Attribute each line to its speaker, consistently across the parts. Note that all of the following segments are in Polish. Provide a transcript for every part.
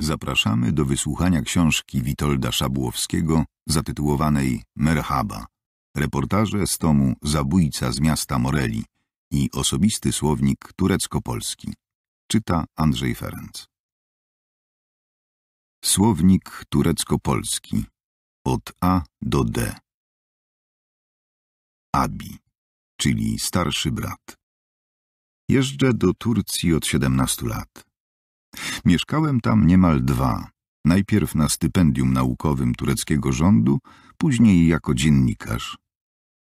Speaker 1: Zapraszamy do wysłuchania książki Witolda Szabłowskiego zatytułowanej Merhaba. Reportaże z tomu Zabójca z miasta Moreli i osobisty słownik turecko-polski. Czyta Andrzej Ferenc. Słownik turecko-polski od A do D. Abi, czyli starszy brat. Jeżdżę do Turcji od 17 lat. Mieszkałem tam niemal dwa. Najpierw na stypendium naukowym tureckiego rządu, później jako dziennikarz.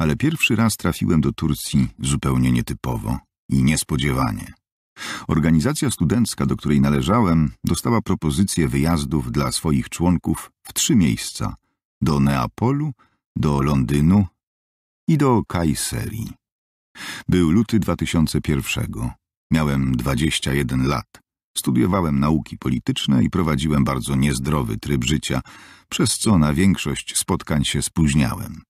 Speaker 1: Ale pierwszy raz trafiłem do Turcji zupełnie nietypowo i niespodziewanie. Organizacja studencka, do której należałem, dostała propozycję wyjazdów dla swoich członków w trzy miejsca: do Neapolu, do Londynu i do Kajserii. Był luty 2001. Miałem 21 lat. Studiowałem nauki polityczne i prowadziłem bardzo niezdrowy tryb życia, przez co na większość spotkań się spóźniałem.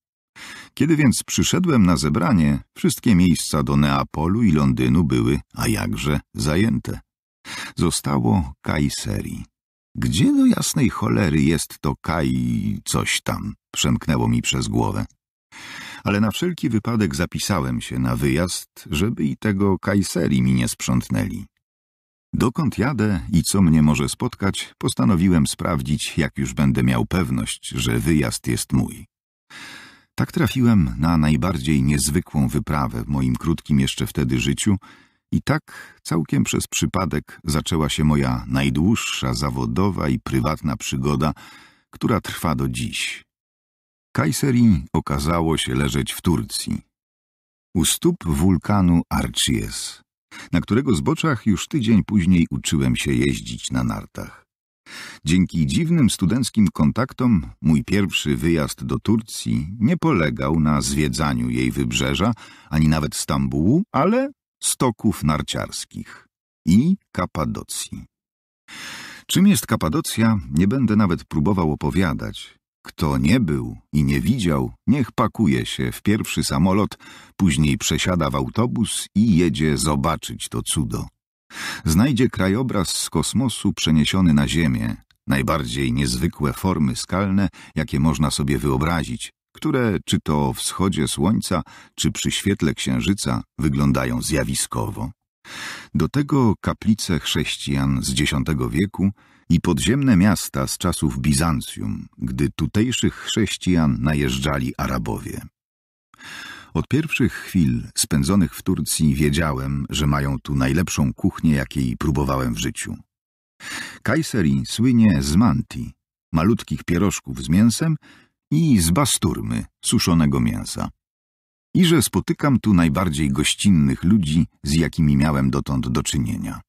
Speaker 1: Kiedy więc przyszedłem na zebranie, wszystkie miejsca do Neapolu i Londynu były, a jakże, zajęte. Zostało Kajserii. Gdzie do jasnej cholery jest to Kaj coś tam? Przemknęło mi przez głowę. Ale na wszelki wypadek zapisałem się na wyjazd, żeby i tego Kajserii mi nie sprzątnęli. Dokąd jadę i co mnie może spotkać, postanowiłem sprawdzić, jak już będę miał pewność, że wyjazd jest mój. Tak trafiłem na najbardziej niezwykłą wyprawę w moim krótkim jeszcze wtedy życiu i tak całkiem przez przypadek zaczęła się moja najdłuższa zawodowa i prywatna przygoda, która trwa do dziś. Kayseri okazało się leżeć w Turcji, u stóp wulkanu Archies na którego zboczach już tydzień później uczyłem się jeździć na nartach. Dzięki dziwnym studenckim kontaktom mój pierwszy wyjazd do Turcji nie polegał na zwiedzaniu jej wybrzeża, ani nawet Stambułu, ale stoków narciarskich i Kapadocji. Czym jest Kapadocja, nie będę nawet próbował opowiadać, kto nie był i nie widział, niech pakuje się w pierwszy samolot, później przesiada w autobus i jedzie zobaczyć to cudo. Znajdzie krajobraz z kosmosu przeniesiony na Ziemię, najbardziej niezwykłe formy skalne, jakie można sobie wyobrazić, które czy to o wschodzie słońca, czy przy świetle księżyca wyglądają zjawiskowo. Do tego kaplice chrześcijan z X wieku i podziemne miasta z czasów Bizancjum, gdy tutejszych chrześcijan najeżdżali Arabowie. Od pierwszych chwil spędzonych w Turcji wiedziałem, że mają tu najlepszą kuchnię, jakiej próbowałem w życiu. Kajseri słynie z manti, malutkich pierożków z mięsem i z basturmy, suszonego mięsa. I że spotykam tu najbardziej gościnnych ludzi, z jakimi miałem dotąd do czynienia.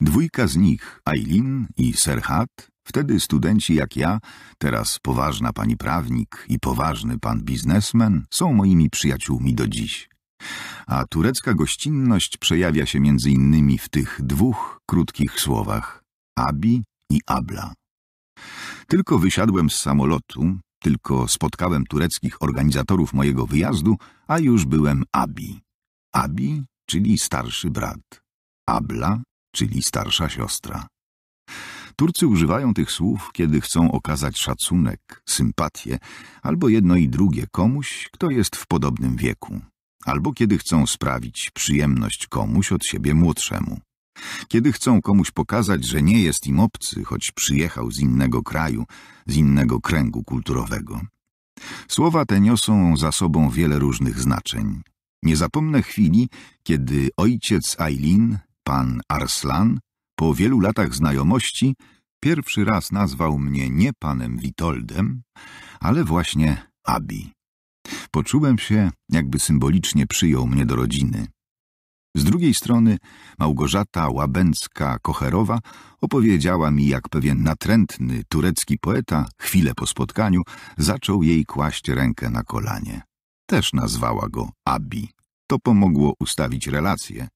Speaker 1: Dwójka z nich, Ailin i Serhat, wtedy studenci jak ja, teraz poważna pani prawnik i poważny pan biznesmen, są moimi przyjaciółmi do dziś. A turecka gościnność przejawia się między innymi w tych dwóch krótkich słowach Abi i Abla. Tylko wysiadłem z samolotu, tylko spotkałem tureckich organizatorów mojego wyjazdu, a już byłem Abi. Abi, czyli starszy brat. Abla, czyli starsza siostra. Turcy używają tych słów, kiedy chcą okazać szacunek, sympatię, albo jedno i drugie komuś, kto jest w podobnym wieku, albo kiedy chcą sprawić przyjemność komuś od siebie młodszemu. Kiedy chcą komuś pokazać, że nie jest im obcy, choć przyjechał z innego kraju, z innego kręgu kulturowego. Słowa te niosą za sobą wiele różnych znaczeń. Nie zapomnę chwili, kiedy ojciec Aileen Pan Arslan, po wielu latach znajomości, pierwszy raz nazwał mnie nie panem Witoldem, ale właśnie Abi. Poczułem się, jakby symbolicznie przyjął mnie do rodziny. Z drugiej strony Małgorzata Łabęcka-Kocherowa opowiedziała mi, jak pewien natrętny turecki poeta, chwilę po spotkaniu, zaczął jej kłaść rękę na kolanie. Też nazwała go Abi. To pomogło ustawić relacje.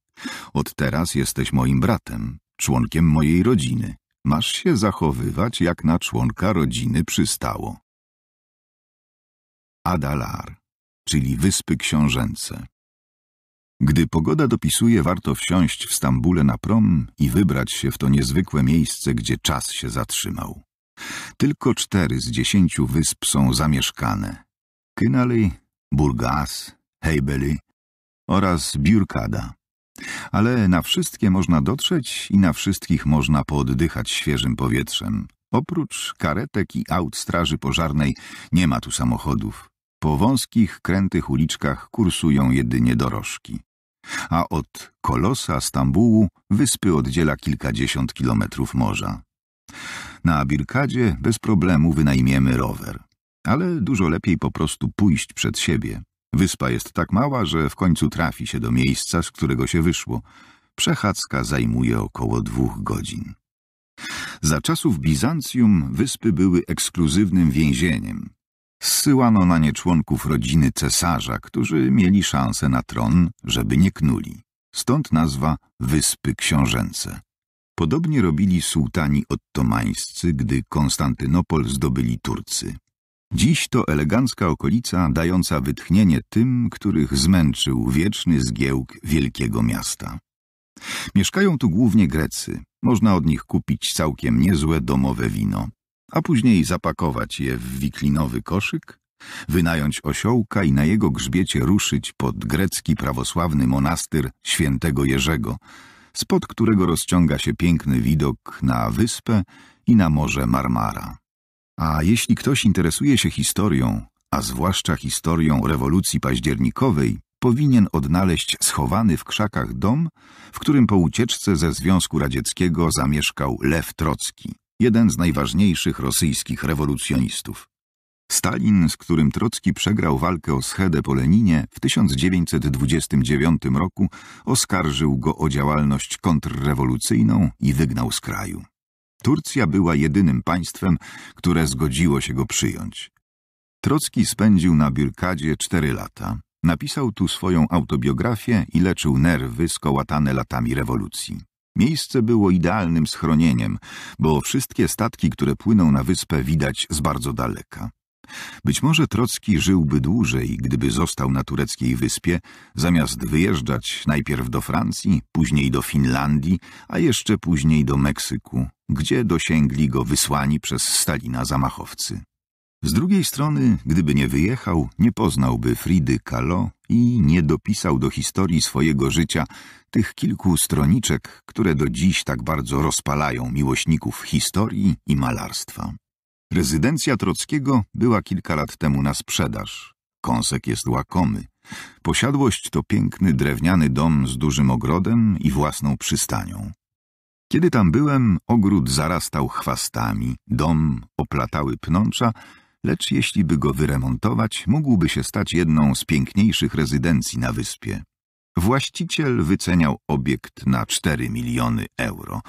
Speaker 1: Od teraz jesteś moim bratem, członkiem mojej rodziny. Masz się zachowywać jak na członka rodziny przystało. Adalar, czyli Wyspy Książęce. Gdy pogoda dopisuje, warto wsiąść w Stambule na prom i wybrać się w to niezwykłe miejsce, gdzie czas się zatrzymał. Tylko cztery z dziesięciu wysp są zamieszkane. Kynali, Burgas, Heybeli oraz Biurkada. Ale na wszystkie można dotrzeć i na wszystkich można pooddychać świeżym powietrzem. Oprócz karetek i aut straży pożarnej nie ma tu samochodów. Po wąskich, krętych uliczkach kursują jedynie dorożki. A od kolosa Stambułu wyspy oddziela kilkadziesiąt kilometrów morza. Na Birkadzie bez problemu wynajmiemy rower, ale dużo lepiej po prostu pójść przed siebie, Wyspa jest tak mała, że w końcu trafi się do miejsca, z którego się wyszło. Przechadzka zajmuje około dwóch godzin. Za czasów Bizancjum wyspy były ekskluzywnym więzieniem. Zsyłano na nie członków rodziny cesarza, którzy mieli szansę na tron, żeby nie knuli. Stąd nazwa Wyspy Książęce. Podobnie robili sułtani ottomańscy, gdy Konstantynopol zdobyli Turcy. Dziś to elegancka okolica dająca wytchnienie tym, których zmęczył wieczny zgiełk wielkiego miasta. Mieszkają tu głównie Grecy. Można od nich kupić całkiem niezłe domowe wino, a później zapakować je w wiklinowy koszyk, wynająć osiołka i na jego grzbiecie ruszyć pod grecki prawosławny monastyr świętego Jerzego, spod którego rozciąga się piękny widok na wyspę i na morze Marmara. A jeśli ktoś interesuje się historią, a zwłaszcza historią rewolucji październikowej, powinien odnaleźć schowany w krzakach dom, w którym po ucieczce ze Związku Radzieckiego zamieszkał Lew Trocki, jeden z najważniejszych rosyjskich rewolucjonistów. Stalin, z którym Trocki przegrał walkę o schedę po Leninie w 1929 roku, oskarżył go o działalność kontrrewolucyjną i wygnał z kraju. Turcja była jedynym państwem, które zgodziło się go przyjąć. Trocki spędził na Biurkadzie cztery lata. Napisał tu swoją autobiografię i leczył nerwy skołatane latami rewolucji. Miejsce było idealnym schronieniem, bo wszystkie statki, które płyną na wyspę, widać z bardzo daleka. Być może Trocki żyłby dłużej, gdyby został na tureckiej wyspie, zamiast wyjeżdżać najpierw do Francji, później do Finlandii, a jeszcze później do Meksyku, gdzie dosięgli go wysłani przez Stalina zamachowcy. Z drugiej strony, gdyby nie wyjechał, nie poznałby Fridy Kahlo i nie dopisał do historii swojego życia tych kilku stroniczek, które do dziś tak bardzo rozpalają miłośników historii i malarstwa. Rezydencja Trockiego była kilka lat temu na sprzedaż. Kąsek jest łakomy. Posiadłość to piękny drewniany dom z dużym ogrodem i własną przystanią. Kiedy tam byłem, ogród zarastał chwastami, dom oplatały pnącza, lecz jeśli by go wyremontować, mógłby się stać jedną z piękniejszych rezydencji na wyspie. Właściciel wyceniał obiekt na 4 miliony euro –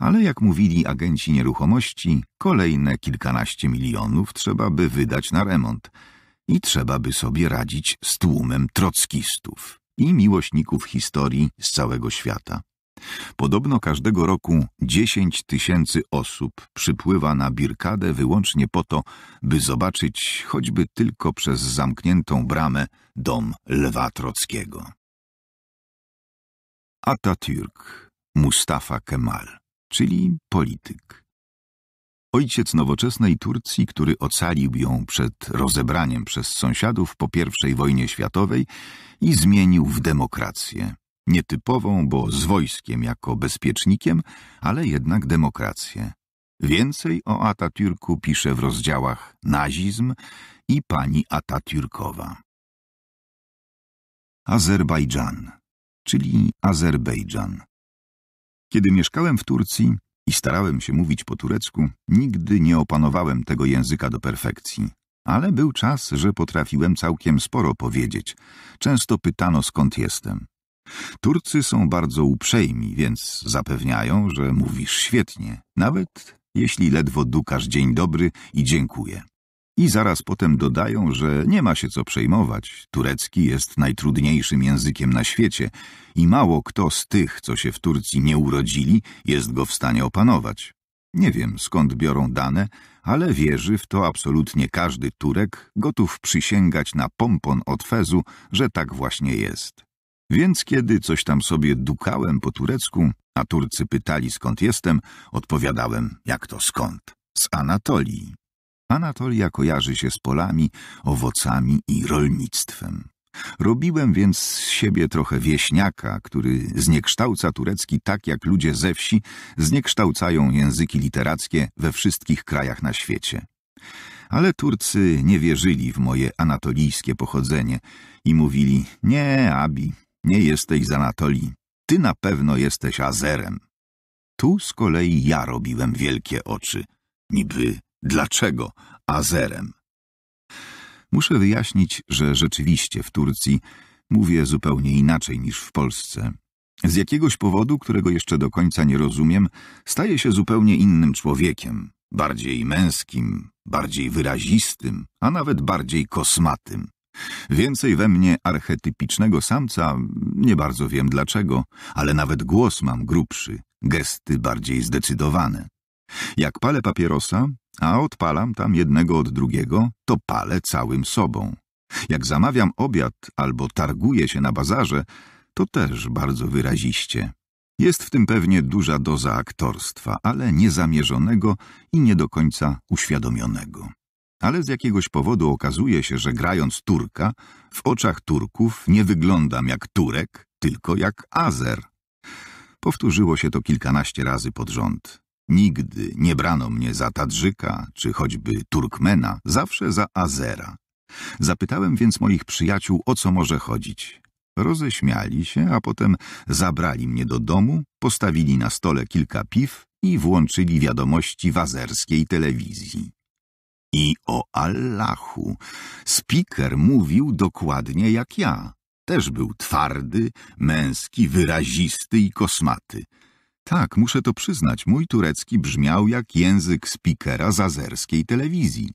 Speaker 1: ale jak mówili agenci nieruchomości, kolejne kilkanaście milionów trzeba by wydać na remont i trzeba by sobie radzić z tłumem trockistów i miłośników historii z całego świata. Podobno każdego roku 10 tysięcy osób przypływa na Birkadę wyłącznie po to, by zobaczyć choćby tylko przez zamkniętą bramę dom Lwa Trockiego. Atatürk, Mustafa Kemal czyli polityk. Ojciec nowoczesnej Turcji, który ocalił ją przed rozebraniem przez sąsiadów po I wojnie światowej i zmienił w demokrację. Nietypową, bo z wojskiem jako bezpiecznikiem, ale jednak demokrację. Więcej o Atatürku pisze w rozdziałach Nazizm i Pani Atatürkowa. Azerbajdżan, czyli Azerbejdżan. Kiedy mieszkałem w Turcji i starałem się mówić po turecku, nigdy nie opanowałem tego języka do perfekcji. Ale był czas, że potrafiłem całkiem sporo powiedzieć. Często pytano skąd jestem. Turcy są bardzo uprzejmi, więc zapewniają, że mówisz świetnie, nawet jeśli ledwo dukasz dzień dobry i dziękuję i zaraz potem dodają, że nie ma się co przejmować. Turecki jest najtrudniejszym językiem na świecie i mało kto z tych, co się w Turcji nie urodzili, jest go w stanie opanować. Nie wiem skąd biorą dane, ale wierzy w to absolutnie każdy Turek, gotów przysięgać na pompon od Fezu, że tak właśnie jest. Więc kiedy coś tam sobie dukałem po turecku, a Turcy pytali skąd jestem, odpowiadałem jak to skąd? Z Anatolii. Anatolia kojarzy się z polami, owocami i rolnictwem. Robiłem więc z siebie trochę wieśniaka, który zniekształca turecki tak, jak ludzie ze wsi zniekształcają języki literackie we wszystkich krajach na świecie. Ale Turcy nie wierzyli w moje anatolijskie pochodzenie i mówili: Nie, Abi, nie jesteś z Anatolii, ty na pewno jesteś Azerem. Tu z kolei ja robiłem wielkie oczy, niby Dlaczego Azerem? Muszę wyjaśnić, że rzeczywiście w Turcji mówię zupełnie inaczej niż w Polsce. Z jakiegoś powodu, którego jeszcze do końca nie rozumiem, staję się zupełnie innym człowiekiem, bardziej męskim, bardziej wyrazistym, a nawet bardziej kosmatym. Więcej we mnie archetypicznego samca, nie bardzo wiem dlaczego, ale nawet głos mam grubszy, gesty bardziej zdecydowane. Jak palę papierosa, a odpalam tam jednego od drugiego, to palę całym sobą. Jak zamawiam obiad albo targuję się na bazarze, to też bardzo wyraziście. Jest w tym pewnie duża doza aktorstwa, ale niezamierzonego i nie do końca uświadomionego. Ale z jakiegoś powodu okazuje się, że grając Turka, w oczach Turków nie wyglądam jak Turek, tylko jak Azer. Powtórzyło się to kilkanaście razy pod rząd. Nigdy nie brano mnie za Tadżyka czy choćby Turkmena, zawsze za Azera. Zapytałem więc moich przyjaciół, o co może chodzić. Roześmiali się, a potem zabrali mnie do domu, postawili na stole kilka piw i włączyli wiadomości w azerskiej telewizji. I o Allahu! Speaker mówił dokładnie jak ja. Też był twardy, męski, wyrazisty i kosmaty – tak, muszę to przyznać, mój turecki brzmiał jak język spikera z azerskiej telewizji.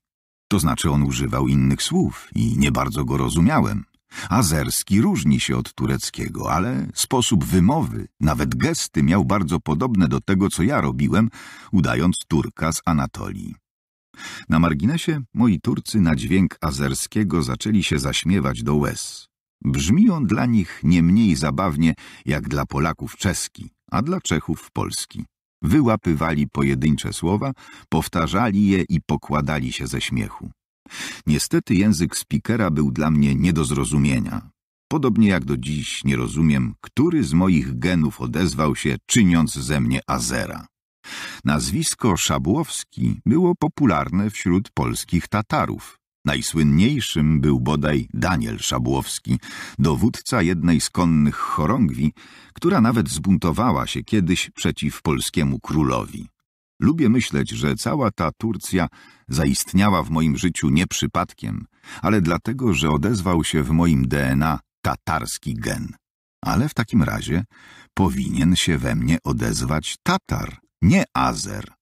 Speaker 1: To znaczy on używał innych słów i nie bardzo go rozumiałem. Azerski różni się od tureckiego, ale sposób wymowy, nawet gesty miał bardzo podobne do tego, co ja robiłem, udając Turka z Anatolii. Na marginesie moi Turcy na dźwięk azerskiego zaczęli się zaśmiewać do łez. Brzmi on dla nich nie mniej zabawnie jak dla Polaków czeski, a dla Czechów Polski. Wyłapywali pojedyncze słowa, powtarzali je i pokładali się ze śmiechu. Niestety język spikera był dla mnie nie do zrozumienia. Podobnie jak do dziś nie rozumiem, który z moich genów odezwał się, czyniąc ze mnie Azera. Nazwisko Szabłowski było popularne wśród polskich Tatarów. Najsłynniejszym był bodaj Daniel Szabłowski, dowódca jednej z konnych chorągwi, która nawet zbuntowała się kiedyś przeciw polskiemu królowi. Lubię myśleć, że cała ta Turcja zaistniała w moim życiu nie przypadkiem, ale dlatego, że odezwał się w moim DNA tatarski gen. Ale w takim razie powinien się we mnie odezwać Tatar, nie Azer.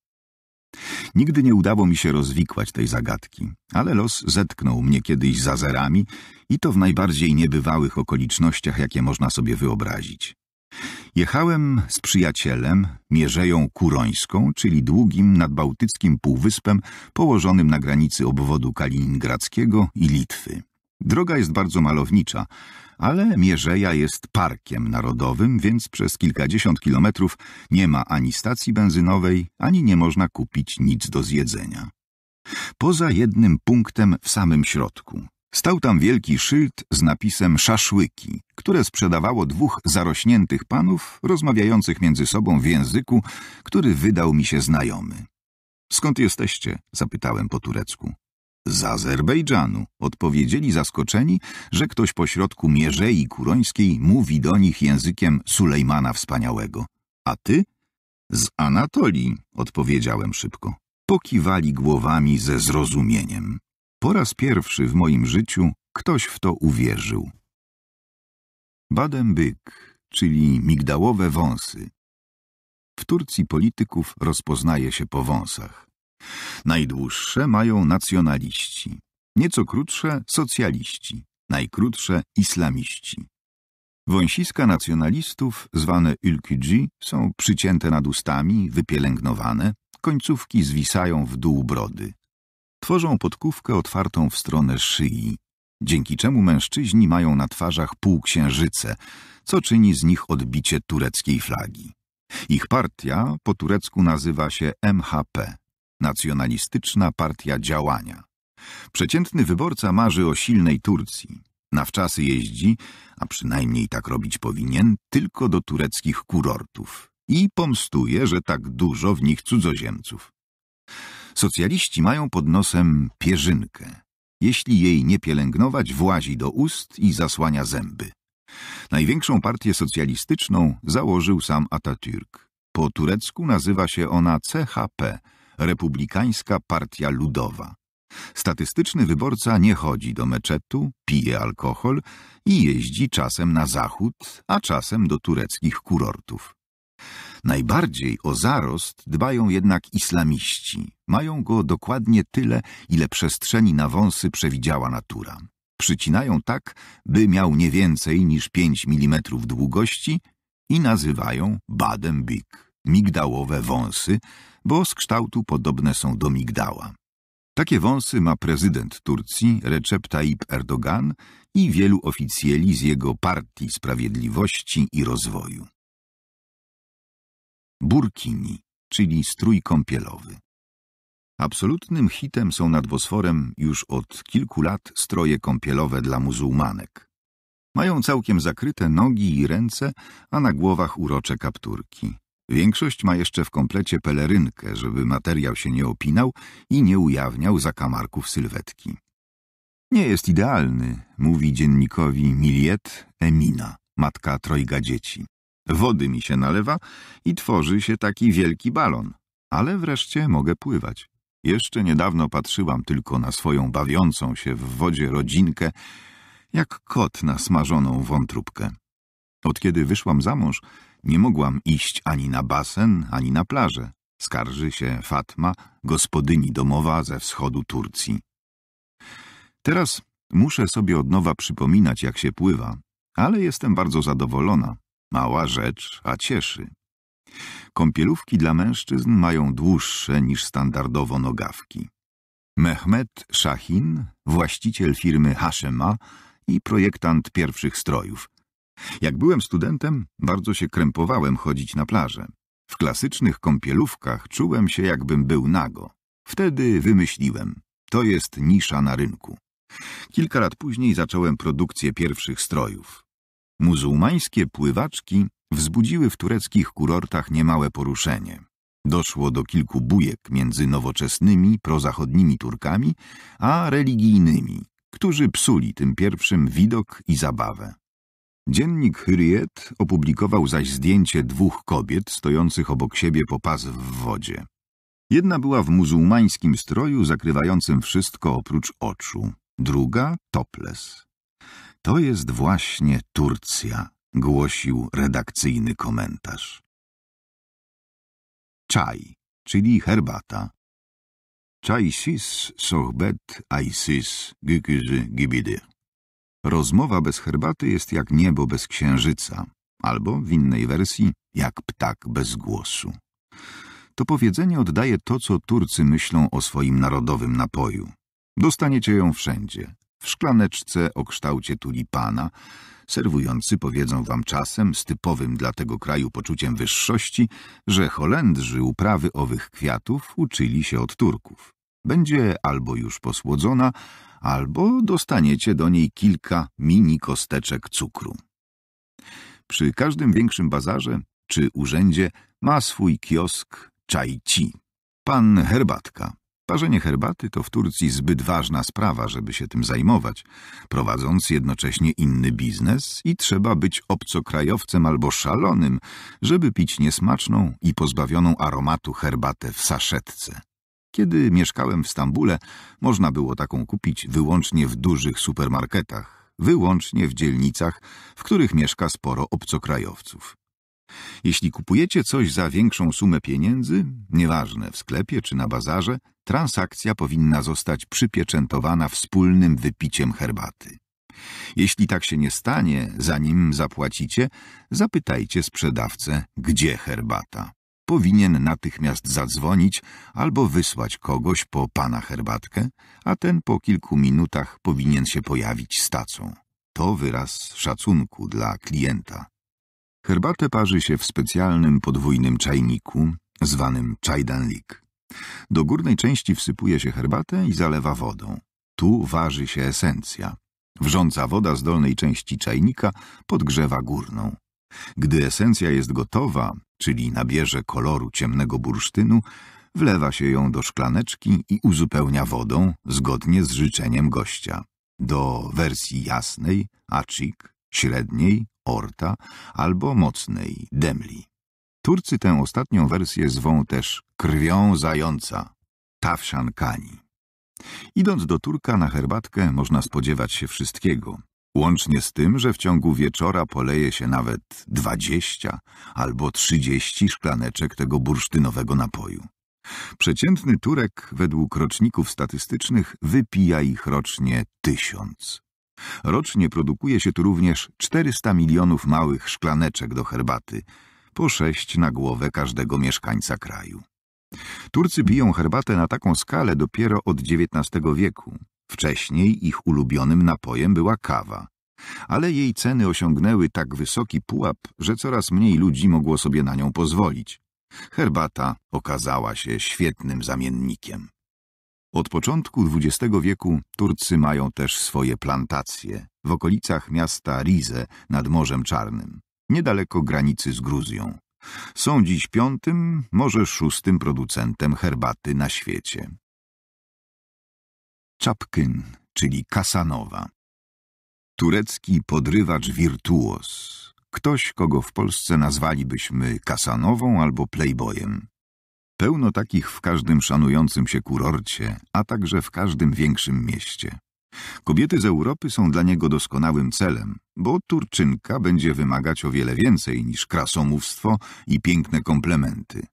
Speaker 1: Nigdy nie udało mi się rozwikłać tej zagadki, ale los zetknął mnie kiedyś za zerami i to w najbardziej niebywałych okolicznościach, jakie można sobie wyobrazić. Jechałem z przyjacielem Mierzeją Kurońską, czyli długim nadbałtyckim półwyspem położonym na granicy obwodu kaliningradzkiego i Litwy. Droga jest bardzo malownicza, ale Mierzeja jest parkiem narodowym, więc przez kilkadziesiąt kilometrów nie ma ani stacji benzynowej, ani nie można kupić nic do zjedzenia. Poza jednym punktem w samym środku. Stał tam wielki szyld z napisem szaszłyki, które sprzedawało dwóch zarośniętych panów rozmawiających między sobą w języku, który wydał mi się znajomy. Skąd jesteście? zapytałem po turecku. Z Azerbejdżanu odpowiedzieli zaskoczeni, że ktoś pośrodku Mierzei Kurońskiej mówi do nich językiem Sulejmana Wspaniałego. A ty? Z Anatolii, odpowiedziałem szybko. Pokiwali głowami ze zrozumieniem. Po raz pierwszy w moim życiu ktoś w to uwierzył. Badem-byk, czyli migdałowe wąsy. W Turcji polityków rozpoznaje się po wąsach. Najdłuższe mają nacjonaliści, nieco krótsze socjaliści, najkrótsze islamiści. Wąsiska nacjonalistów, zwane ulkidzi, są przycięte nad ustami, wypielęgnowane, końcówki zwisają w dół brody. Tworzą podkówkę otwartą w stronę szyi, dzięki czemu mężczyźni mają na twarzach półksiężyce, co czyni z nich odbicie tureckiej flagi. Ich partia po turecku nazywa się MHP. Nacjonalistyczna Partia Działania. Przeciętny wyborca marzy o silnej Turcji. Na wczasy jeździ, a przynajmniej tak robić powinien, tylko do tureckich kurortów i pomstuje, że tak dużo w nich cudzoziemców. Socjaliści mają pod nosem pierzynkę. Jeśli jej nie pielęgnować, włazi do ust i zasłania zęby. Największą partię socjalistyczną założył sam Atatürk. Po turecku nazywa się ona CHP, Republikańska Partia Ludowa. Statystyczny wyborca nie chodzi do meczetu, pije alkohol i jeździ czasem na zachód, a czasem do tureckich kurortów. Najbardziej o zarost dbają jednak islamiści. Mają go dokładnie tyle, ile przestrzeni na wąsy przewidziała natura. Przycinają tak, by miał nie więcej niż 5 mm długości i nazywają badem big. Migdałowe wąsy bo z kształtu podobne są do migdała. Takie wąsy ma prezydent Turcji Recep Tayyip Erdogan i wielu oficjeli z jego Partii Sprawiedliwości i Rozwoju. Burkini, czyli strój kąpielowy. Absolutnym hitem są nad Bosforem już od kilku lat stroje kąpielowe dla muzułmanek. Mają całkiem zakryte nogi i ręce, a na głowach urocze kapturki. Większość ma jeszcze w komplecie pelerynkę, żeby materiał się nie opinał i nie ujawniał zakamarków sylwetki. Nie jest idealny, mówi dziennikowi Miliet Emina, matka trojga dzieci. Wody mi się nalewa i tworzy się taki wielki balon, ale wreszcie mogę pływać. Jeszcze niedawno patrzyłam tylko na swoją bawiącą się w wodzie rodzinkę, jak kot na smażoną wątróbkę. Od kiedy wyszłam za mąż, nie mogłam iść ani na basen, ani na plażę, skarży się Fatma, gospodyni domowa ze wschodu Turcji. Teraz muszę sobie od nowa przypominać, jak się pływa, ale jestem bardzo zadowolona. Mała rzecz, a cieszy. Kąpielówki dla mężczyzn mają dłuższe niż standardowo nogawki. Mehmet Szahin, właściciel firmy Hashema i projektant pierwszych strojów, jak byłem studentem, bardzo się krępowałem chodzić na plażę. W klasycznych kąpielówkach czułem się, jakbym był nago. Wtedy wymyśliłem. To jest nisza na rynku. Kilka lat później zacząłem produkcję pierwszych strojów. Muzułmańskie pływaczki wzbudziły w tureckich kurortach niemałe poruszenie. Doszło do kilku bujek między nowoczesnymi, prozachodnimi Turkami, a religijnymi, którzy psuli tym pierwszym widok i zabawę. Dziennik Hyriet opublikował zaś zdjęcie dwóch kobiet stojących obok siebie po pas w wodzie. Jedna była w muzułmańskim stroju zakrywającym wszystko oprócz oczu, druga toples. To jest właśnie Turcja, głosił redakcyjny komentarz. Czaj, czyli herbata. Czaj sis sohbet aisis gyküzü gibidir. Rozmowa bez herbaty jest jak niebo bez księżyca, albo w innej wersji, jak ptak bez głosu. To powiedzenie oddaje to, co Turcy myślą o swoim narodowym napoju. Dostaniecie ją wszędzie. W szklaneczce o kształcie tulipana, serwujący powiedzą wam czasem z typowym dla tego kraju poczuciem wyższości, że Holendrzy uprawy owych kwiatów uczyli się od Turków. Będzie albo już posłodzona, albo dostaniecie do niej kilka mini kosteczek cukru. Przy każdym większym bazarze czy urzędzie ma swój kiosk czajci. Pan herbatka. Parzenie herbaty to w Turcji zbyt ważna sprawa, żeby się tym zajmować, prowadząc jednocześnie inny biznes i trzeba być obcokrajowcem albo szalonym, żeby pić niesmaczną i pozbawioną aromatu herbatę w saszetce. Kiedy mieszkałem w Stambule, można było taką kupić wyłącznie w dużych supermarketach, wyłącznie w dzielnicach, w których mieszka sporo obcokrajowców. Jeśli kupujecie coś za większą sumę pieniędzy, nieważne w sklepie czy na bazarze, transakcja powinna zostać przypieczętowana wspólnym wypiciem herbaty. Jeśli tak się nie stanie, zanim zapłacicie, zapytajcie sprzedawcę, gdzie herbata powinien natychmiast zadzwonić albo wysłać kogoś po pana herbatkę, a ten po kilku minutach powinien się pojawić z tacą. To wyraz szacunku dla klienta. Herbatę parzy się w specjalnym podwójnym czajniku, zwanym czajdanlik. Do górnej części wsypuje się herbatę i zalewa wodą. Tu waży się esencja. Wrząca woda z dolnej części czajnika podgrzewa górną. Gdy esencja jest gotowa, czyli nabierze koloru ciemnego bursztynu, wlewa się ją do szklaneczki i uzupełnia wodą zgodnie z życzeniem gościa. Do wersji jasnej, acik, średniej, orta albo mocnej, demli. Turcy tę ostatnią wersję zwą też krwią zająca, tawszankani. Idąc do Turka na herbatkę można spodziewać się wszystkiego, Łącznie z tym, że w ciągu wieczora poleje się nawet dwadzieścia albo trzydzieści szklaneczek tego bursztynowego napoju. Przeciętny Turek według roczników statystycznych wypija ich rocznie tysiąc. Rocznie produkuje się tu również 400 milionów małych szklaneczek do herbaty, po sześć na głowę każdego mieszkańca kraju. Turcy piją herbatę na taką skalę dopiero od XIX wieku. Wcześniej ich ulubionym napojem była kawa, ale jej ceny osiągnęły tak wysoki pułap, że coraz mniej ludzi mogło sobie na nią pozwolić. Herbata okazała się świetnym zamiennikiem. Od początku XX wieku Turcy mają też swoje plantacje w okolicach miasta Rize nad Morzem Czarnym, niedaleko granicy z Gruzją. Są dziś piątym, może szóstym producentem herbaty na świecie. Czapkyn, czyli Kasanowa. Turecki podrywacz wirtuos. Ktoś, kogo w Polsce nazwalibyśmy Kasanową albo playboyem. Pełno takich w każdym szanującym się kurorcie, a także w każdym większym mieście. Kobiety z Europy są dla niego doskonałym celem, bo Turczynka będzie wymagać o wiele więcej niż krasomówstwo i piękne komplementy.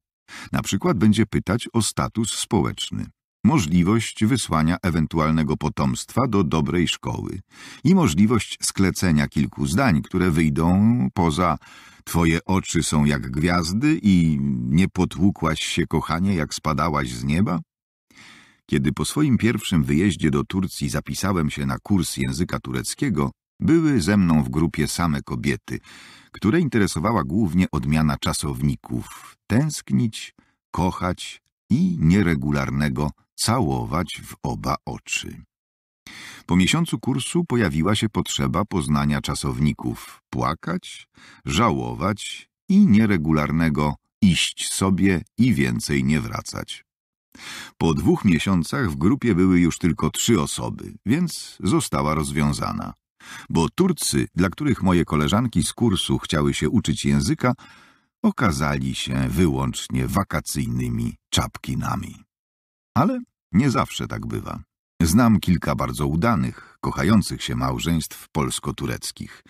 Speaker 1: Na przykład będzie pytać o status społeczny możliwość wysłania ewentualnego potomstwa do dobrej szkoły i możliwość sklecenia kilku zdań, które wyjdą poza twoje oczy są jak gwiazdy i nie potłukłaś się, kochanie, jak spadałaś z nieba? Kiedy po swoim pierwszym wyjeździe do Turcji zapisałem się na kurs języka tureckiego, były ze mną w grupie same kobiety, które interesowała głównie odmiana czasowników tęsknić, kochać i nieregularnego całować w oba oczy. Po miesiącu kursu pojawiła się potrzeba poznania czasowników płakać, żałować i nieregularnego iść sobie i więcej nie wracać. Po dwóch miesiącach w grupie były już tylko trzy osoby, więc została rozwiązana. Bo Turcy, dla których moje koleżanki z kursu chciały się uczyć języka, okazali się wyłącznie wakacyjnymi czapkinami. Ale nie zawsze tak bywa. Znam kilka bardzo udanych, kochających się małżeństw polsko-tureckich.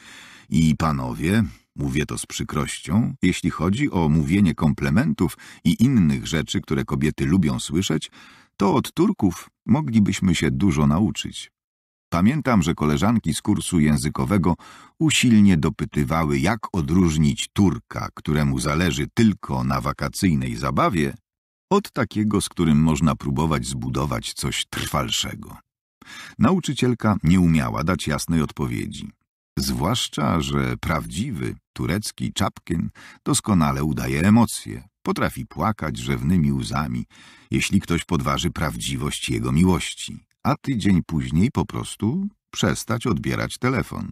Speaker 1: I panowie, mówię to z przykrością, jeśli chodzi o mówienie komplementów i innych rzeczy, które kobiety lubią słyszeć, to od Turków moglibyśmy się dużo nauczyć. Pamiętam, że koleżanki z kursu językowego usilnie dopytywały, jak odróżnić Turka, któremu zależy tylko na wakacyjnej zabawie, od takiego, z którym można próbować zbudować coś trwalszego. Nauczycielka nie umiała dać jasnej odpowiedzi. Zwłaszcza, że prawdziwy, turecki Czapkin doskonale udaje emocje, potrafi płakać rzewnymi łzami, jeśli ktoś podważy prawdziwość jego miłości, a tydzień później po prostu przestać odbierać telefon.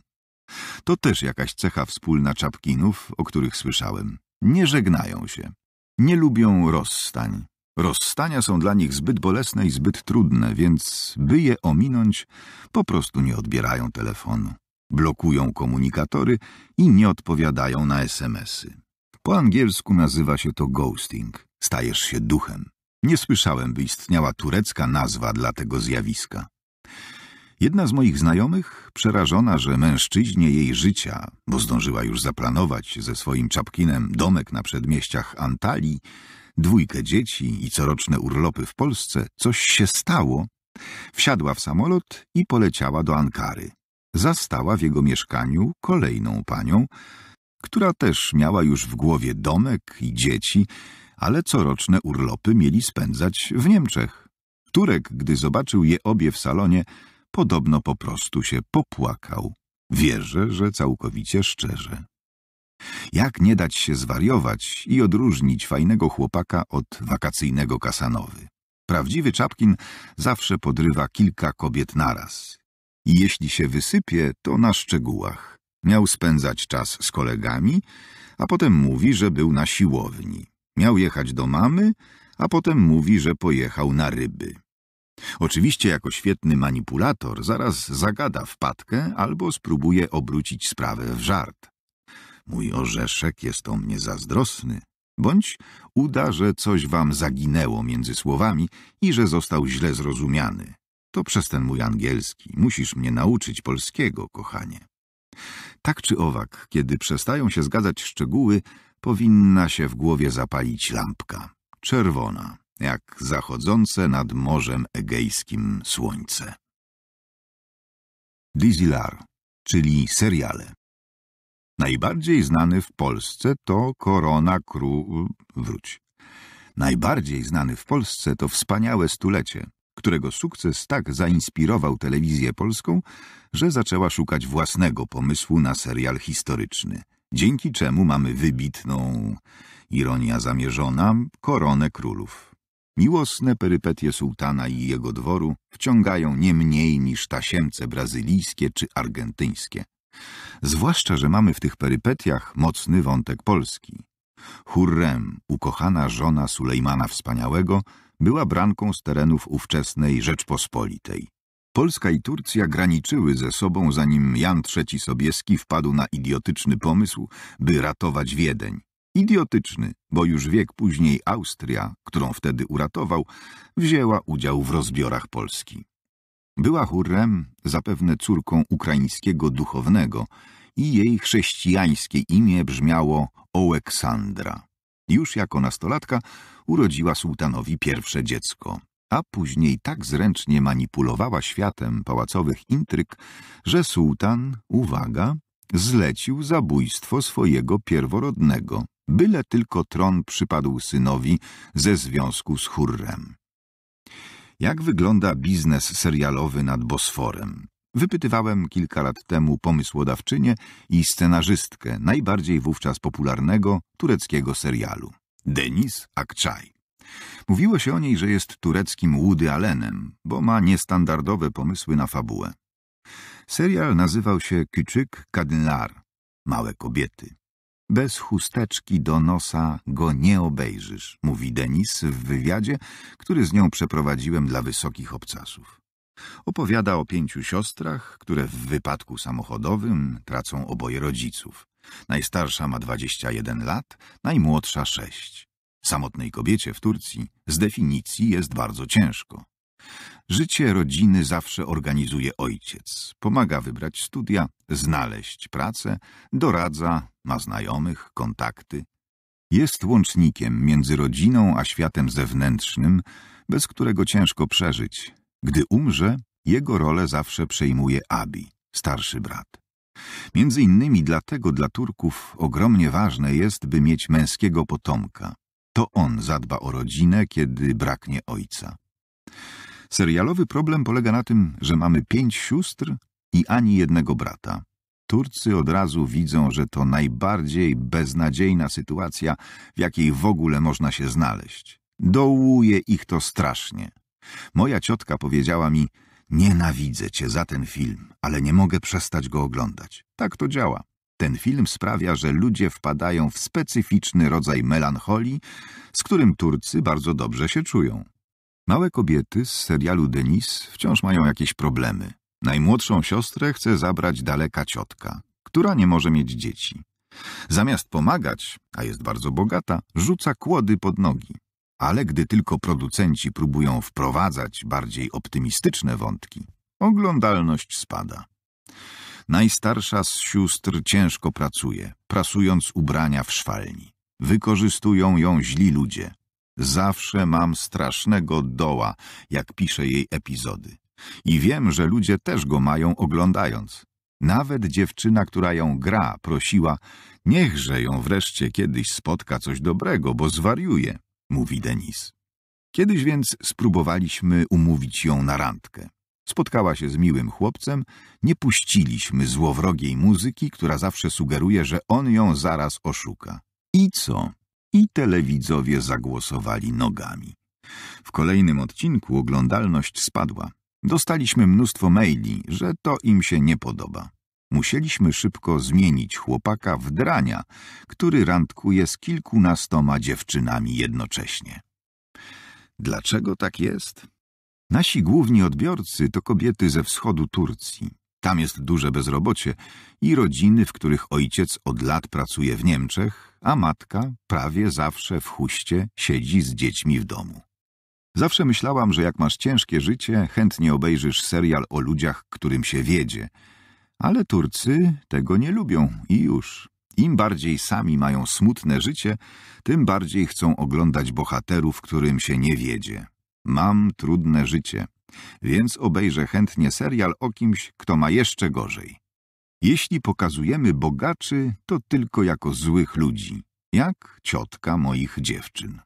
Speaker 1: To też jakaś cecha wspólna Czapkinów, o których słyszałem. Nie żegnają się, nie lubią rozstań. Rozstania są dla nich zbyt bolesne i zbyt trudne, więc by je ominąć, po prostu nie odbierają telefonu, blokują komunikatory i nie odpowiadają na SMS-y. Po angielsku nazywa się to ghosting. Stajesz się duchem. Nie słyszałem, by istniała turecka nazwa dla tego zjawiska. Jedna z moich znajomych, przerażona, że mężczyźnie jej życia, bo zdążyła już zaplanować ze swoim czapkinem domek na przedmieściach Antalii, dwójkę dzieci i coroczne urlopy w Polsce, coś się stało, wsiadła w samolot i poleciała do Ankary. Zastała w jego mieszkaniu kolejną panią, która też miała już w głowie domek i dzieci, ale coroczne urlopy mieli spędzać w Niemczech. Turek, gdy zobaczył je obie w salonie, Podobno po prostu się popłakał. Wierzę, że całkowicie szczerze. Jak nie dać się zwariować i odróżnić fajnego chłopaka od wakacyjnego kasanowy? Prawdziwy Czapkin zawsze podrywa kilka kobiet naraz. I jeśli się wysypie, to na szczegółach. Miał spędzać czas z kolegami, a potem mówi, że był na siłowni. Miał jechać do mamy, a potem mówi, że pojechał na ryby. Oczywiście jako świetny manipulator zaraz zagada wpadkę albo spróbuje obrócić sprawę w żart. Mój orzeszek jest o mnie zazdrosny. Bądź uda, że coś wam zaginęło między słowami i że został źle zrozumiany. To przez ten mój angielski. Musisz mnie nauczyć polskiego, kochanie. Tak czy owak, kiedy przestają się zgadzać szczegóły, powinna się w głowie zapalić lampka. Czerwona jak zachodzące nad Morzem Egejskim słońce. Dizilar, czyli seriale. Najbardziej znany w Polsce to Korona Kru... wróć. Najbardziej znany w Polsce to Wspaniałe Stulecie, którego sukces tak zainspirował telewizję polską, że zaczęła szukać własnego pomysłu na serial historyczny, dzięki czemu mamy wybitną, ironia zamierzona, koronę królów. Miłosne perypetie sułtana i jego dworu wciągają nie mniej niż tasiemce brazylijskie czy argentyńskie. Zwłaszcza, że mamy w tych perypetiach mocny wątek polski. Hurrem, ukochana żona Sulejmana Wspaniałego, była branką z terenów ówczesnej Rzeczpospolitej. Polska i Turcja graniczyły ze sobą, zanim Jan III Sobieski wpadł na idiotyczny pomysł, by ratować Wiedeń. Idiotyczny, bo już wiek później Austria, którą wtedy uratował, wzięła udział w rozbiorach Polski. Była Hurrem, zapewne córką ukraińskiego duchownego i jej chrześcijańskie imię brzmiało Oleksandra. Już jako nastolatka urodziła sułtanowi pierwsze dziecko, a później tak zręcznie manipulowała światem pałacowych intryg, że sułtan, uwaga, zlecił zabójstwo swojego pierworodnego, Byle tylko tron przypadł synowi ze związku z Hurrem. Jak wygląda biznes serialowy nad Bosforem? Wypytywałem kilka lat temu pomysłodawczynię i scenarzystkę najbardziej wówczas popularnego tureckiego serialu, Deniz Akçay. Mówiło się o niej, że jest tureckim Woody Allenem, bo ma niestandardowe pomysły na fabułę. Serial nazywał się Küçük Kadınlar, Małe Kobiety. Bez chusteczki do nosa go nie obejrzysz, mówi Denis w wywiadzie, który z nią przeprowadziłem dla wysokich obcasów. Opowiada o pięciu siostrach, które w wypadku samochodowym tracą oboje rodziców. Najstarsza ma 21 lat, najmłodsza 6. Samotnej kobiecie w Turcji z definicji jest bardzo ciężko. Życie rodziny zawsze organizuje ojciec. Pomaga wybrać studia, znaleźć pracę, doradza, ma znajomych, kontakty. Jest łącznikiem między rodziną a światem zewnętrznym, bez którego ciężko przeżyć. Gdy umrze, jego rolę zawsze przejmuje Abi, starszy brat. Między innymi dlatego dla Turków ogromnie ważne jest, by mieć męskiego potomka. To on zadba o rodzinę, kiedy braknie ojca. Serialowy problem polega na tym, że mamy pięć sióstr i ani jednego brata. Turcy od razu widzą, że to najbardziej beznadziejna sytuacja, w jakiej w ogóle można się znaleźć. Dołuje ich to strasznie. Moja ciotka powiedziała mi, nienawidzę cię za ten film, ale nie mogę przestać go oglądać. Tak to działa. Ten film sprawia, że ludzie wpadają w specyficzny rodzaj melancholii, z którym Turcy bardzo dobrze się czują. Małe kobiety z serialu Denis wciąż mają jakieś problemy. Najmłodszą siostrę chce zabrać daleka ciotka, która nie może mieć dzieci. Zamiast pomagać, a jest bardzo bogata, rzuca kłody pod nogi. Ale gdy tylko producenci próbują wprowadzać bardziej optymistyczne wątki, oglądalność spada. Najstarsza z sióstr ciężko pracuje, prasując ubrania w szwalni. Wykorzystują ją źli ludzie, Zawsze mam strasznego doła, jak piszę jej epizody. I wiem, że ludzie też go mają oglądając. Nawet dziewczyna, która ją gra, prosiła, niechże ją wreszcie kiedyś spotka coś dobrego, bo zwariuje, mówi Denis. Kiedyś więc spróbowaliśmy umówić ją na randkę. Spotkała się z miłym chłopcem, nie puściliśmy złowrogiej muzyki, która zawsze sugeruje, że on ją zaraz oszuka. I co? i telewidzowie zagłosowali nogami. W kolejnym odcinku oglądalność spadła. Dostaliśmy mnóstwo maili, że to im się nie podoba. Musieliśmy szybko zmienić chłopaka w drania, który randkuje z kilkunastoma dziewczynami jednocześnie. Dlaczego tak jest? Nasi główni odbiorcy to kobiety ze wschodu Turcji. Tam jest duże bezrobocie i rodziny, w których ojciec od lat pracuje w Niemczech, a matka prawie zawsze w huście siedzi z dziećmi w domu. Zawsze myślałam, że jak masz ciężkie życie, chętnie obejrzysz serial o ludziach, którym się wiedzie. Ale Turcy tego nie lubią i już. Im bardziej sami mają smutne życie, tym bardziej chcą oglądać bohaterów, którym się nie wiedzie. Mam trudne życie, więc obejrzę chętnie serial o kimś, kto ma jeszcze gorzej. Jeśli pokazujemy bogaczy, to tylko jako złych ludzi, jak ciotka moich dziewczyn.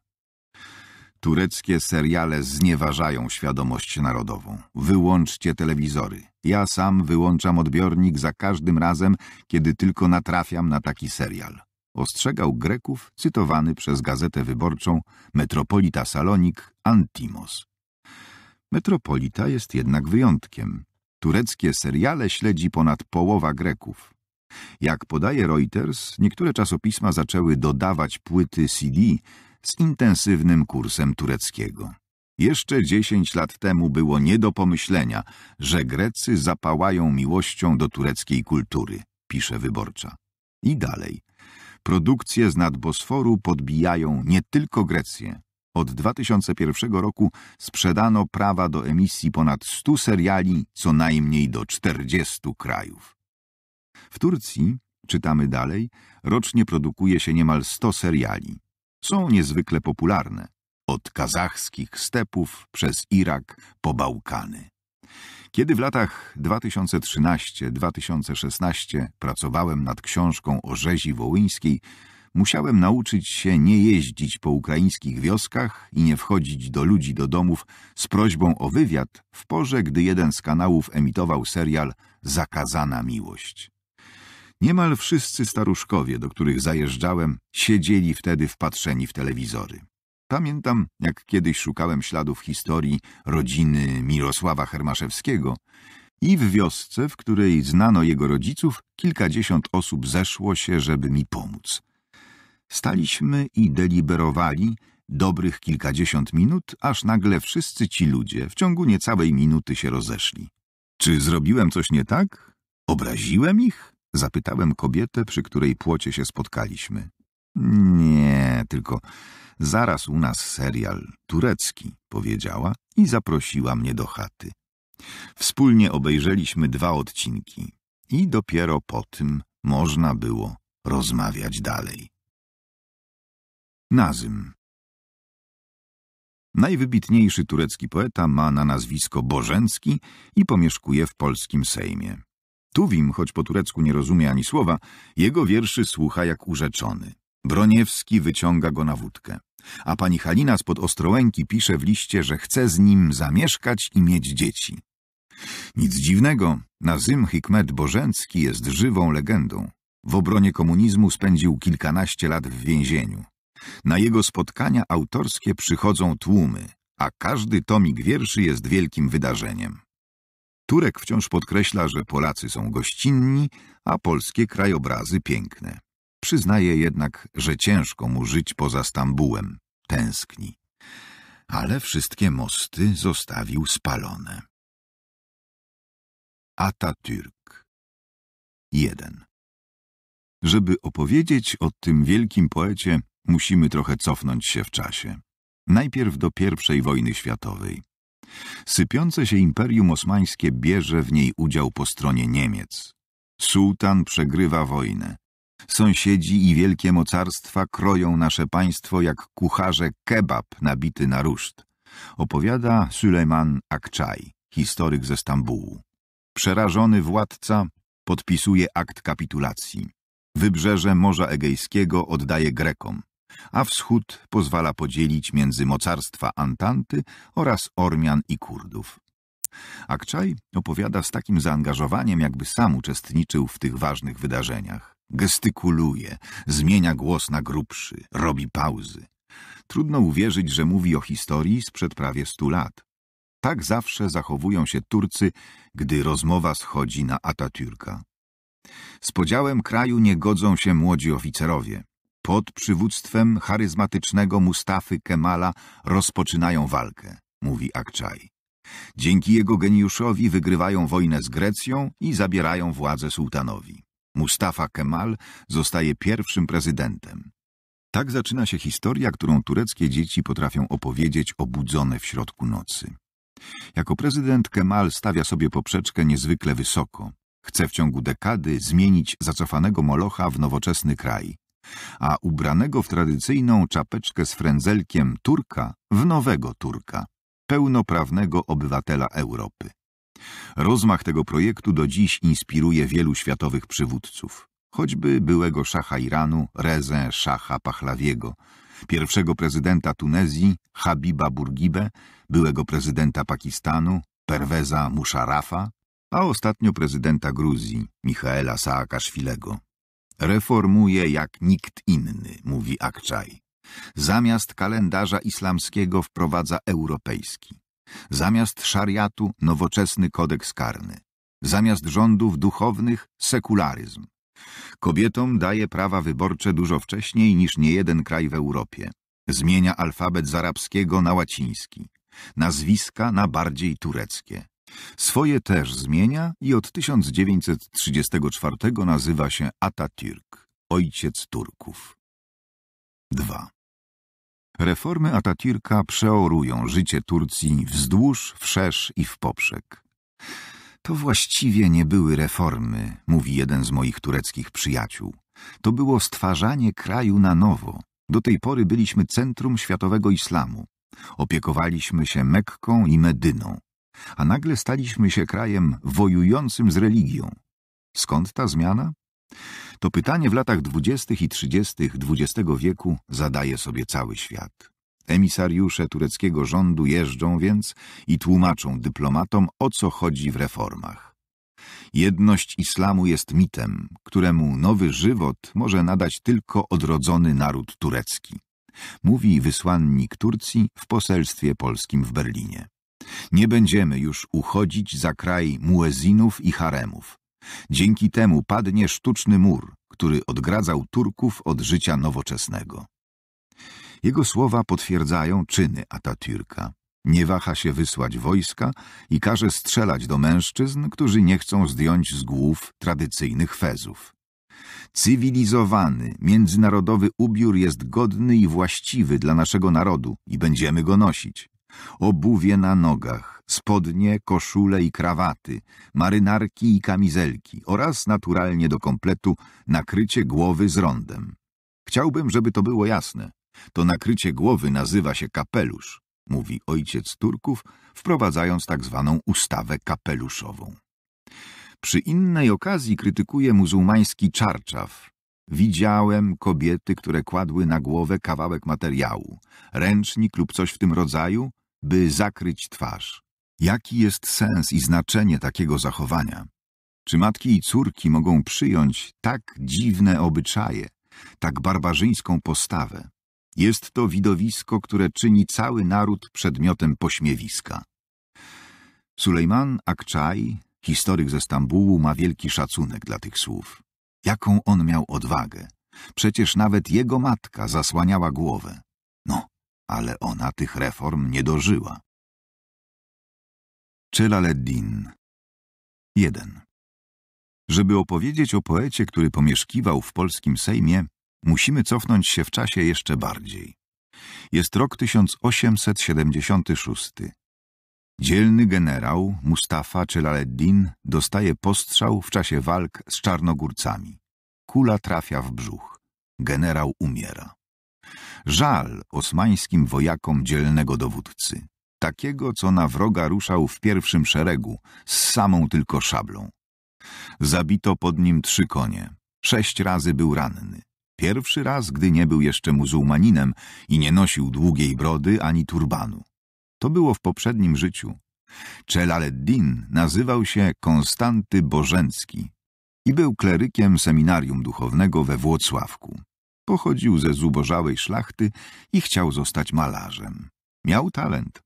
Speaker 1: Tureckie seriale znieważają świadomość narodową. Wyłączcie telewizory. Ja sam wyłączam odbiornik za każdym razem, kiedy tylko natrafiam na taki serial. Ostrzegał Greków cytowany przez Gazetę Wyborczą metropolita Salonik Antimos. Metropolita jest jednak wyjątkiem. Tureckie seriale śledzi ponad połowa Greków. Jak podaje Reuters, niektóre czasopisma zaczęły dodawać płyty CD z intensywnym kursem tureckiego. Jeszcze dziesięć lat temu było nie do pomyślenia, że Grecy zapałają miłością do tureckiej kultury, pisze Wyborcza. I dalej. Produkcje z Bosforu podbijają nie tylko Grecję, od 2001 roku sprzedano prawa do emisji ponad 100 seriali co najmniej do 40 krajów. W Turcji, czytamy dalej, rocznie produkuje się niemal 100 seriali. Są niezwykle popularne, od kazachskich stepów przez Irak po Bałkany. Kiedy w latach 2013-2016 pracowałem nad książką o rzezi wołyńskiej, musiałem nauczyć się nie jeździć po ukraińskich wioskach i nie wchodzić do ludzi do domów z prośbą o wywiad w porze, gdy jeden z kanałów emitował serial Zakazana Miłość. Niemal wszyscy staruszkowie, do których zajeżdżałem, siedzieli wtedy wpatrzeni w telewizory. Pamiętam, jak kiedyś szukałem śladów historii rodziny Mirosława Hermaszewskiego i w wiosce, w której znano jego rodziców, kilkadziesiąt osób zeszło się, żeby mi pomóc. Staliśmy i deliberowali dobrych kilkadziesiąt minut, aż nagle wszyscy ci ludzie w ciągu niecałej minuty się rozeszli. Czy zrobiłem coś nie tak? Obraziłem ich? Zapytałem kobietę, przy której płocie się spotkaliśmy. Nie, tylko zaraz u nas serial turecki, powiedziała i zaprosiła mnie do chaty. Wspólnie obejrzeliśmy dwa odcinki i dopiero po tym można było rozmawiać dalej. Nazym. Najwybitniejszy turecki poeta ma na nazwisko Bożencki i pomieszkuje w polskim Sejmie. Tuwim, choć po turecku nie rozumie ani słowa, jego wierszy słucha jak urzeczony. Broniewski wyciąga go na wódkę. A pani Halina spod Ostrołęki pisze w liście, że chce z nim zamieszkać i mieć dzieci. Nic dziwnego, Nazym Hikmet Bożencki jest żywą legendą. W obronie komunizmu spędził kilkanaście lat w więzieniu. Na jego spotkania autorskie przychodzą tłumy, a każdy tomik wierszy jest wielkim wydarzeniem. Turek wciąż podkreśla, że Polacy są gościnni, a polskie krajobrazy piękne. Przyznaje jednak, że ciężko mu żyć poza Stambułem. Tęskni. Ale wszystkie mosty zostawił spalone. Atatürk 1. Żeby opowiedzieć o tym wielkim poecie, musimy trochę cofnąć się w czasie. Najpierw do I wojny światowej. Sypiące się Imperium Osmańskie bierze w niej udział po stronie Niemiec. Sułtan przegrywa wojnę. Sąsiedzi i wielkie mocarstwa kroją nasze państwo jak kucharze kebab nabity na ruszt. Opowiada Süleyman Akczaj, historyk ze Stambułu. Przerażony władca podpisuje akt kapitulacji. Wybrzeże Morza Egejskiego oddaje Grekom a wschód pozwala podzielić między mocarstwa Antanty oraz Ormian i Kurdów. Akczaj opowiada z takim zaangażowaniem, jakby sam uczestniczył w tych ważnych wydarzeniach. Gestykuluje, zmienia głos na grubszy, robi pauzy. Trudno uwierzyć, że mówi o historii sprzed prawie stu lat. Tak zawsze zachowują się Turcy, gdy rozmowa schodzi na Atatürka. Z podziałem kraju nie godzą się młodzi oficerowie. Pod przywództwem charyzmatycznego Mustafy Kemala rozpoczynają walkę, mówi Akczaj. Dzięki jego geniuszowi wygrywają wojnę z Grecją i zabierają władzę sułtanowi. Mustafa Kemal zostaje pierwszym prezydentem. Tak zaczyna się historia, którą tureckie dzieci potrafią opowiedzieć obudzone w środku nocy. Jako prezydent Kemal stawia sobie poprzeczkę niezwykle wysoko. Chce w ciągu dekady zmienić zacofanego Molocha w nowoczesny kraj a ubranego w tradycyjną czapeczkę z frędzelkiem Turka w nowego Turka, pełnoprawnego obywatela Europy. Rozmach tego projektu do dziś inspiruje wielu światowych przywódców, choćby byłego szacha Iranu Reze Szacha Pachlawiego, pierwszego prezydenta Tunezji Habiba Bourguibe, byłego prezydenta Pakistanu Perweza Musharafa, a ostatnio prezydenta Gruzji Michaela Saakaszwilego. Reformuje jak nikt inny, mówi Akczaj. Zamiast kalendarza islamskiego wprowadza europejski. Zamiast szariatu nowoczesny kodeks karny. Zamiast rządów duchownych sekularyzm. Kobietom daje prawa wyborcze dużo wcześniej niż niejeden kraj w Europie. Zmienia alfabet z arabskiego na łaciński. Nazwiska na bardziej tureckie. Swoje też zmienia i od 1934 nazywa się Atatürk, ojciec Turków. 2. Reformy Atatürka przeorują życie Turcji wzdłuż, wszerz i w poprzek. To właściwie nie były reformy, mówi jeden z moich tureckich przyjaciół. To było stwarzanie kraju na nowo. Do tej pory byliśmy centrum światowego islamu. Opiekowaliśmy się Mekką i Medyną a nagle staliśmy się krajem wojującym z religią. Skąd ta zmiana? To pytanie w latach dwudziestych i trzydziestych XX wieku zadaje sobie cały świat. Emisariusze tureckiego rządu jeżdżą więc i tłumaczą dyplomatom, o co chodzi w reformach. Jedność islamu jest mitem, któremu nowy żywot może nadać tylko odrodzony naród turecki, mówi wysłannik Turcji w poselstwie polskim w Berlinie. Nie będziemy już uchodzić za kraj muezinów i haremów. Dzięki temu padnie sztuczny mur, który odgradzał Turków od życia nowoczesnego. Jego słowa potwierdzają czyny Atatürka. Nie waha się wysłać wojska i każe strzelać do mężczyzn, którzy nie chcą zdjąć z głów tradycyjnych fezów. Cywilizowany, międzynarodowy ubiór jest godny i właściwy dla naszego narodu i będziemy go nosić obuwie na nogach, spodnie, koszule i krawaty, marynarki i kamizelki oraz naturalnie do kompletu nakrycie głowy z rondem. Chciałbym, żeby to było jasne. To nakrycie głowy nazywa się kapelusz, mówi ojciec Turków, wprowadzając tak zwaną ustawę kapeluszową. Przy innej okazji krytykuje muzułmański czarczaw. Widziałem kobiety, które kładły na głowę kawałek materiału, ręcznik lub coś w tym rodzaju, by zakryć twarz. Jaki jest sens i znaczenie takiego zachowania? Czy matki i córki mogą przyjąć tak dziwne obyczaje, tak barbarzyńską postawę? Jest to widowisko, które czyni cały naród przedmiotem pośmiewiska. Sulejman Akczaj, historyk ze Stambułu, ma wielki szacunek dla tych słów. Jaką on miał odwagę? Przecież nawet jego matka zasłaniała głowę. No, ale ona tych reform nie dożyła. Celaleddin 1. Żeby opowiedzieć o poecie, który pomieszkiwał w polskim Sejmie, musimy cofnąć się w czasie jeszcze bardziej. Jest rok 1876. Dzielny generał Mustafa Celaleddin dostaje postrzał w czasie walk z czarnogórcami. Kula trafia w brzuch. Generał umiera. Żal osmańskim wojakom dzielnego dowódcy, takiego, co na wroga ruszał w pierwszym szeregu, z samą tylko szablą. Zabito pod nim trzy konie, sześć razy był ranny. Pierwszy raz, gdy nie był jeszcze muzułmaninem i nie nosił długiej brody ani turbanu. To było w poprzednim życiu. Celaleddin nazywał się Konstanty Bożencki i był klerykiem seminarium duchownego we Włocławku. Pochodził ze zubożałej szlachty i chciał zostać malarzem. Miał talent.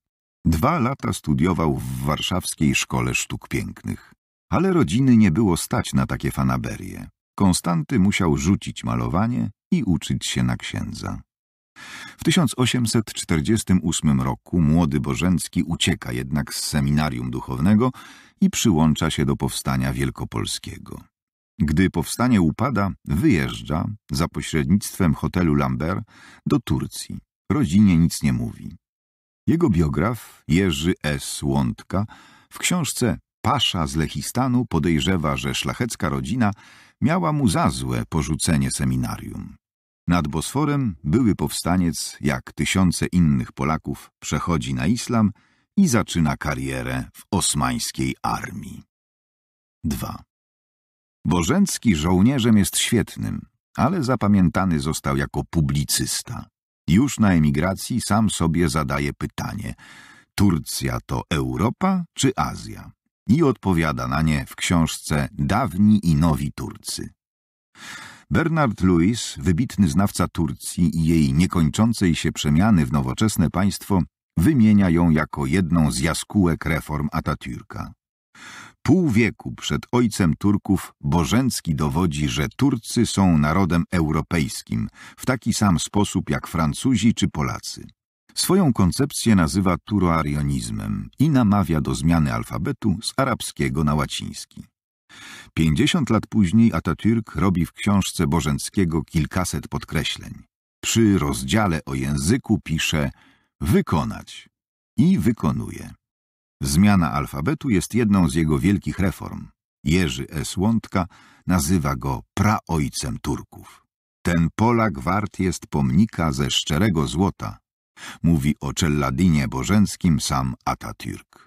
Speaker 1: Dwa lata studiował w warszawskiej szkole sztuk pięknych. Ale rodziny nie było stać na takie fanaberie. Konstanty musiał rzucić malowanie i uczyć się na księdza. W 1848 roku młody Bożencki ucieka jednak z seminarium duchownego i przyłącza się do powstania wielkopolskiego. Gdy powstanie upada, wyjeżdża, za pośrednictwem hotelu Lambert, do Turcji. Rodzinie nic nie mówi. Jego biograf, Jerzy S. Łądka, w książce Pasza z Lechistanu podejrzewa, że szlachecka rodzina miała mu za złe porzucenie seminarium. Nad Bosforem były powstaniec, jak tysiące innych Polaków, przechodzi na islam i zaczyna karierę w osmańskiej armii. 2. Bożencki żołnierzem jest świetnym, ale zapamiętany został jako publicysta. Już na emigracji sam sobie zadaje pytanie – Turcja to Europa czy Azja? I odpowiada na nie w książce Dawni i Nowi Turcy. Bernard Lewis, wybitny znawca Turcji i jej niekończącej się przemiany w nowoczesne państwo, wymienia ją jako jedną z jaskółek reform Atatürka. Pół wieku przed ojcem Turków Bożencki dowodzi, że Turcy są narodem europejskim w taki sam sposób jak Francuzi czy Polacy. Swoją koncepcję nazywa turoarionizmem i namawia do zmiany alfabetu z arabskiego na łaciński. Pięćdziesiąt lat później Atatürk robi w książce Bożenckiego kilkaset podkreśleń. Przy rozdziale o języku pisze wykonać i wykonuje. Zmiana alfabetu jest jedną z jego wielkich reform. Jerzy S. Łątka nazywa go praojcem Turków. Ten Polak wart jest pomnika ze szczerego złota, mówi o Czelladinie Bożenckim sam Atatürk.